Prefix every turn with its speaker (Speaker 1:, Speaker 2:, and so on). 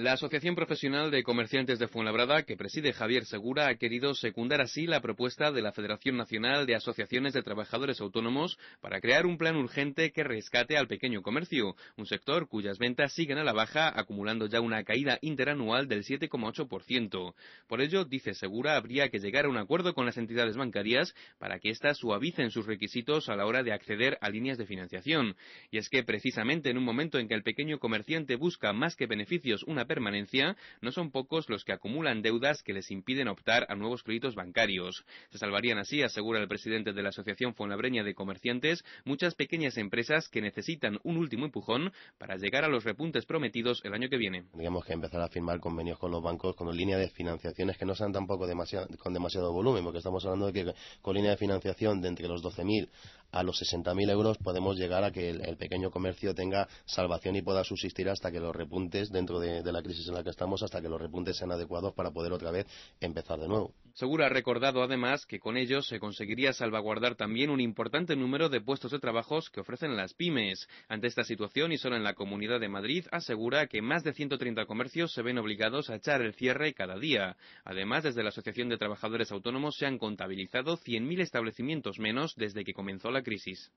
Speaker 1: La Asociación Profesional de Comerciantes de Fuenlabrada, que preside Javier Segura, ha querido secundar así la propuesta de la Federación Nacional de Asociaciones de Trabajadores Autónomos para crear un plan urgente que rescate al pequeño comercio, un sector cuyas ventas siguen a la baja, acumulando ya una caída interanual del 7,8%. Por ello, dice Segura, habría que llegar a un acuerdo con las entidades bancarias para que éstas suavicen sus requisitos a la hora de acceder a líneas de financiación. Y es que precisamente en un momento en que el pequeño comerciante busca más que beneficios una permanencia, no son pocos los que acumulan deudas que les impiden optar a nuevos créditos bancarios. Se salvarían así, asegura el presidente de la Asociación Fonabreña de Comerciantes, muchas pequeñas empresas que necesitan un último empujón para llegar a los repuntes prometidos el año que viene.
Speaker 2: Digamos que empezar a firmar convenios con los bancos con líneas de financiaciones que no sean tampoco con demasiado volumen, porque estamos hablando de que con línea de financiación de entre los 12.000 a los 60.000 euros podemos llegar a que el, pequeño comercio tenga salvación y pueda subsistir hasta que los repuntes, dentro de, de la crisis en la que estamos, hasta que los repuntes sean adecuados para poder otra vez empezar de nuevo.
Speaker 1: Segura ha recordado además que con ello se conseguiría salvaguardar también un importante número de puestos de trabajo que ofrecen las pymes. Ante esta situación y solo en la Comunidad de Madrid asegura que más de 130 comercios se ven obligados a echar el cierre cada día. Además, desde la Asociación de Trabajadores Autónomos se han contabilizado 100.000 establecimientos menos desde que comenzó la crisis.